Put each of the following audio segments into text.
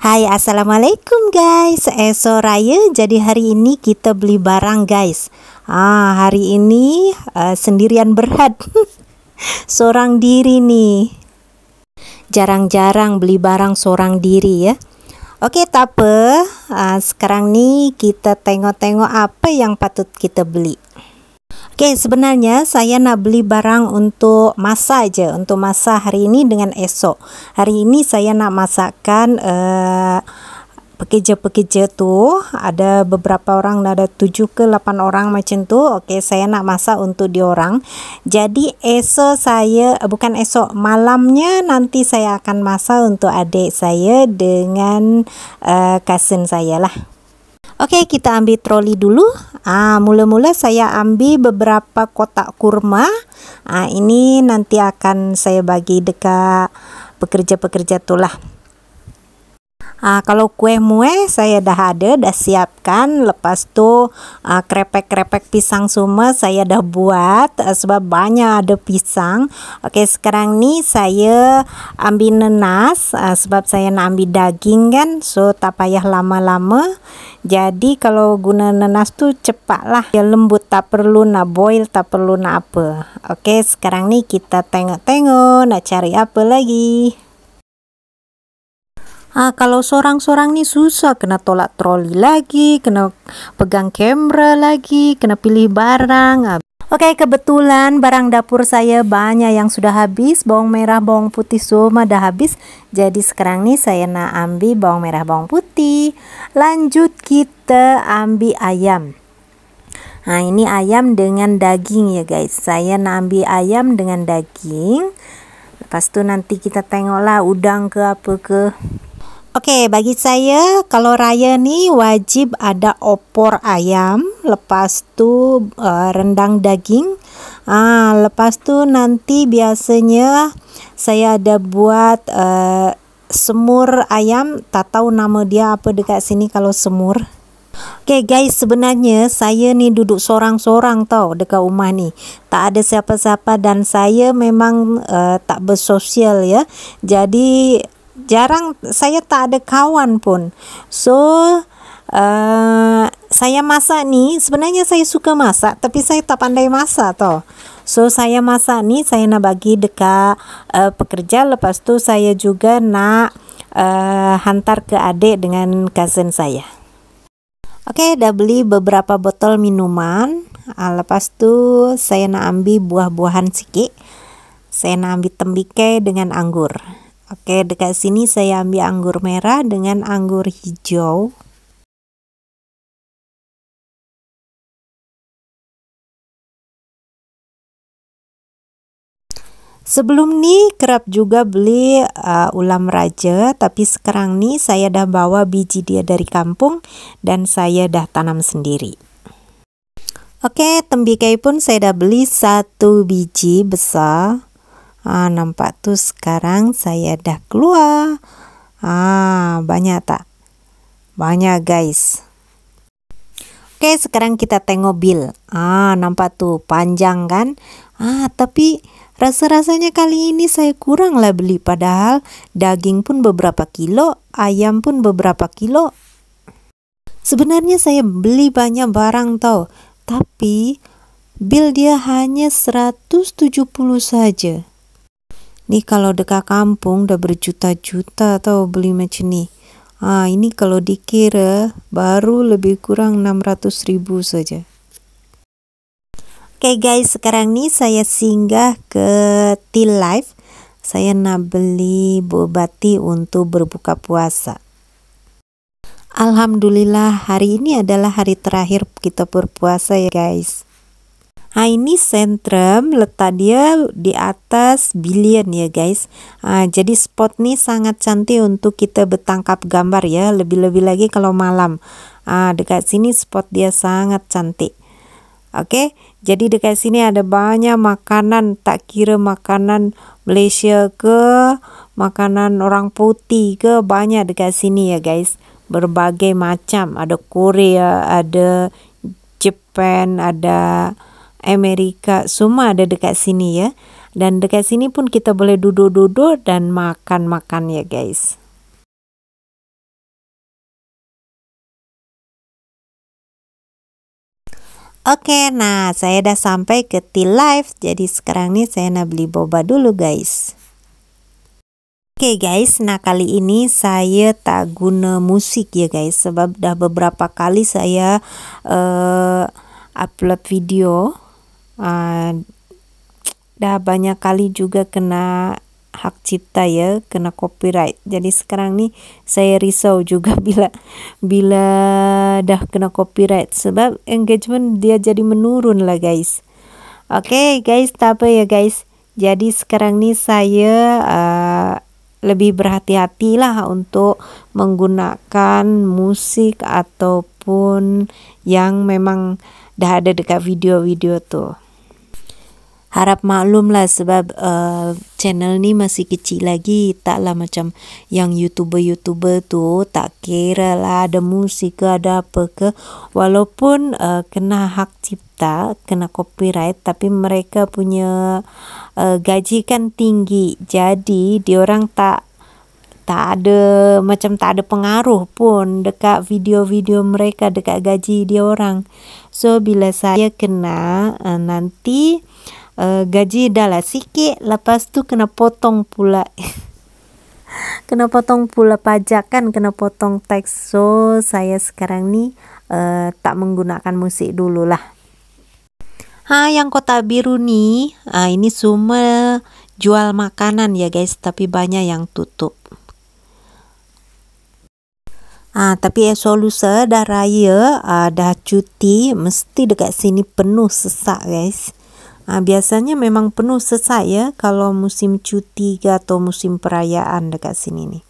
Hai assalamualaikum guys Esok raya jadi hari ini kita beli barang guys ah, Hari ini uh, sendirian berat Seorang diri nih Jarang-jarang beli barang seorang diri ya Oke tak apa uh, Sekarang nih kita tengok-tengok apa yang patut kita beli Oke, sebenarnya saya nak beli barang untuk masa aja, untuk masa hari ini dengan esok. Hari ini saya nak masakkan uh, pekerja-pekerja tu ada beberapa orang ada 7 ke 8 orang macam tu okey saya nak masak untuk diorang jadi esok saya eh, bukan esok malamnya nanti saya akan masak untuk adik saya dengan uh, cousin saya lah Oke, kita ambil troli dulu. Ah, mula-mula saya ambil beberapa kotak kurma. Ah, ini nanti akan saya bagi dekat pekerja-pekerja tulah. Uh, kalau kue mue saya dah ada, dah siapkan. Lepas tu ah, krepek-krepek pisang semua saya dah buat uh, sebab banyak ada pisang. Okey, sekarang ni saya ambil nenas uh, sebab saya nak ambil daging kan. So tak payah lama-lama. Jadi kalau guna nenas tu cepatlah. Ya lembut tak perlu nak boil, tak perlu nak apa. Okey, sekarang ni kita tengok-tengok nak cari apa lagi. Ah, kalau seorang-seorang nih susah kena tolak troli lagi, kena pegang kamera lagi, kena pilih barang. Ah. Oke, okay, kebetulan barang dapur saya banyak yang sudah habis, bawang merah, bawang putih semua dah habis. Jadi sekarang nih saya nak ambil bawang merah, bawang putih. Lanjut kita ambil ayam. Nah, ini ayam dengan daging ya guys. Saya nak ambil ayam dengan daging. Lepas tu nanti kita tengoklah udang ke apa ke. Oke, okay, bagi saya kalau raya nih wajib ada opor ayam, lepas tu uh, rendang daging. Ah, lepas tu nanti biasanya saya ada buat uh, semur ayam, tak tahu nama dia apa dekat sini kalau semur. Oke okay guys, sebenarnya saya ni duduk sorang-sorang tau dekat rumah ni. Tak ada siapa-siapa dan saya memang uh, tak bersosial ya. Jadi jarang saya tak ada kawan pun so uh, saya masak nih sebenarnya saya suka masak tapi saya tak pandai masak toh so saya masak nih saya nak bagi dekat uh, pekerja lepas tu saya juga nak uh, hantar ke adik dengan cousin saya Oke, okay, dah beli beberapa botol minuman. Uh, lepas tu saya nak ambil buah-buahan sikit. Saya nak ambil tembikai dengan anggur. Oke, dekat sini saya ambil anggur merah dengan anggur hijau. Sebelum ini kerap juga beli uh, ulam raja, tapi sekarang ini saya dah bawa biji dia dari kampung dan saya dah tanam sendiri. Oke, tembikai pun saya dah beli satu biji besar. Ah, nampak tuh sekarang saya dah keluar. Ah, banyak tak? Banyak guys. Oke, sekarang kita tengok bil. Ah, nampak tuh panjang kan? Ah, tapi rasa-rasanya kali ini saya kurang lah beli padahal daging pun beberapa kilo, ayam pun beberapa kilo. Sebenarnya saya beli banyak barang tau, tapi bil dia hanya 170 saja. Nih kalau dekat kampung udah berjuta-juta atau beli macam ni. Ah, ini kalau dikira baru lebih kurang 600 ribu saja. Oke okay guys, sekarang nih saya singgah ke Tea Life. Saya nak beli boba tea untuk berbuka puasa. Alhamdulillah hari ini adalah hari terakhir kita berpuasa ya guys. Nah ini sentrum letak dia di atas billion ya guys nah, Jadi spot nih sangat cantik untuk kita bertangkap gambar ya Lebih-lebih lagi kalau malam nah, Dekat sini spot dia sangat cantik Oke, jadi dekat sini ada banyak makanan, tak kira makanan Malaysia ke, makanan orang putih ke, banyak dekat sini ya guys. Berbagai macam, ada Korea, ada Jepang, ada Amerika semua ada dekat sini ya. Dan dekat sini pun kita boleh duduk-duduk dan makan-makan ya guys. Oke, nah saya udah sampai ke Tea Life. Jadi sekarang nih saya nak beli boba dulu guys. Oke okay guys, nah kali ini saya tak guna musik ya guys sebab dah beberapa kali saya uh, upload video Ah, dah banyak kali juga kena hak cipta ya kena copyright jadi sekarang nih saya risau juga bila bila dah kena copyright sebab engagement dia jadi menurun lah guys oke okay, guys tak apa ya guys jadi sekarang nih saya uh, lebih berhati-hatilah untuk menggunakan musik ataupun yang memang dah ada dekat video-video tuh harap maklum lah, sebab uh, channel ni masih kecil lagi taklah macam yang youtuber-youtuber tu tak kira lah ada musik ke ada apa ke walaupun uh, kena hak cipta kena copyright tapi mereka punya uh, gaji kan tinggi jadi diorang tak tak ada macam tak ada pengaruh pun dekat video-video mereka dekat gaji dia orang. So bila saya kena uh, nanti uh, gaji lah sikit lepas tu kena potong pula kena potong pula pajak kan kena potong tax so saya sekarang ni uh, tak menggunakan musik dulu lah ha yang kota biru ni ini semua jual makanan ya guys tapi banyak yang tutup Ah, tapi esolusa dah raya, ah, dah cuti, mesti dekat sini penuh sesak guys. Nah, biasanya memang penuh sesak ya kalau musim cuti atau musim perayaan dekat sini nih.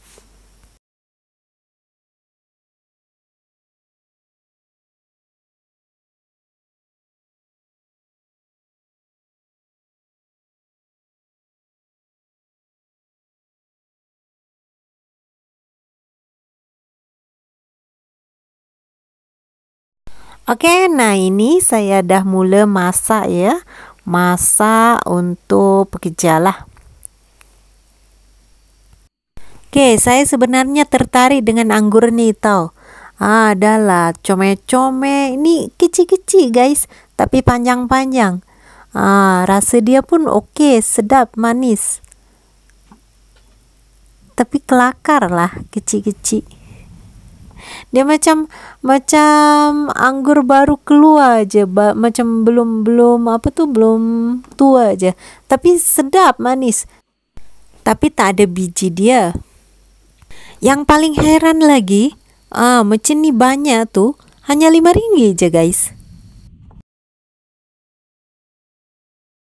Oke, okay, nah ini saya dah mula masak ya masa untuk gejala. Oke, saya sebenarnya tertarik dengan anggur Ah, Adalah come-come ini kecil-kecil guys, tapi panjang-panjang. Ah, rasa dia pun oke, okay, sedap, manis. Tapi kelakar lah kecil-kecil dia macam macam anggur baru keluar aja ba- macam belum belum apa tuh belum tua aja tapi sedap manis tapi tak ada biji dia yang paling heran lagi ah macam nih banyak tuh hanya lima ringgit aja guys